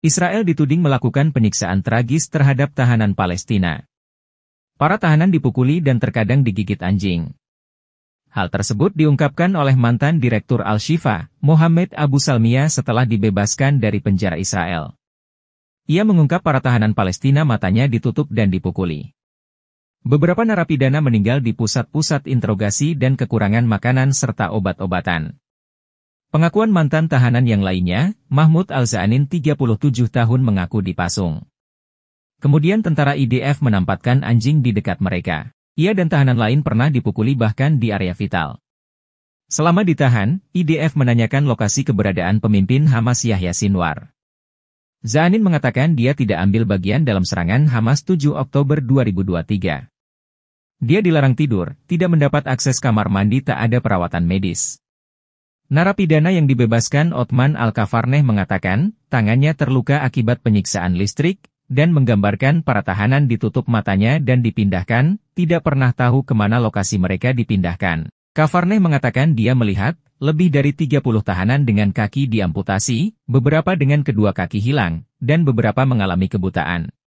Israel dituding melakukan penyiksaan tragis terhadap tahanan Palestina. Para tahanan dipukuli dan terkadang digigit anjing. Hal tersebut diungkapkan oleh mantan Direktur Al-Shifa, Mohamed Abu Salmiya setelah dibebaskan dari penjara Israel. Ia mengungkap para tahanan Palestina matanya ditutup dan dipukuli. Beberapa narapidana meninggal di pusat-pusat interogasi dan kekurangan makanan serta obat-obatan. Pengakuan mantan tahanan yang lainnya, Mahmud Al-Zaanin 37 tahun mengaku dipasung. Kemudian tentara IDF menempatkan anjing di dekat mereka. Ia dan tahanan lain pernah dipukuli bahkan di area vital. Selama ditahan, IDF menanyakan lokasi keberadaan pemimpin Hamas Yahya Sinwar. Zaanin mengatakan dia tidak ambil bagian dalam serangan Hamas 7 Oktober 2023. Dia dilarang tidur, tidak mendapat akses kamar mandi tak ada perawatan medis. Narapidana yang dibebaskan Otman Al-Kafarneh mengatakan, tangannya terluka akibat penyiksaan listrik, dan menggambarkan para tahanan ditutup matanya dan dipindahkan, tidak pernah tahu kemana lokasi mereka dipindahkan. Kafarneh mengatakan dia melihat, lebih dari 30 tahanan dengan kaki diamputasi, beberapa dengan kedua kaki hilang, dan beberapa mengalami kebutaan.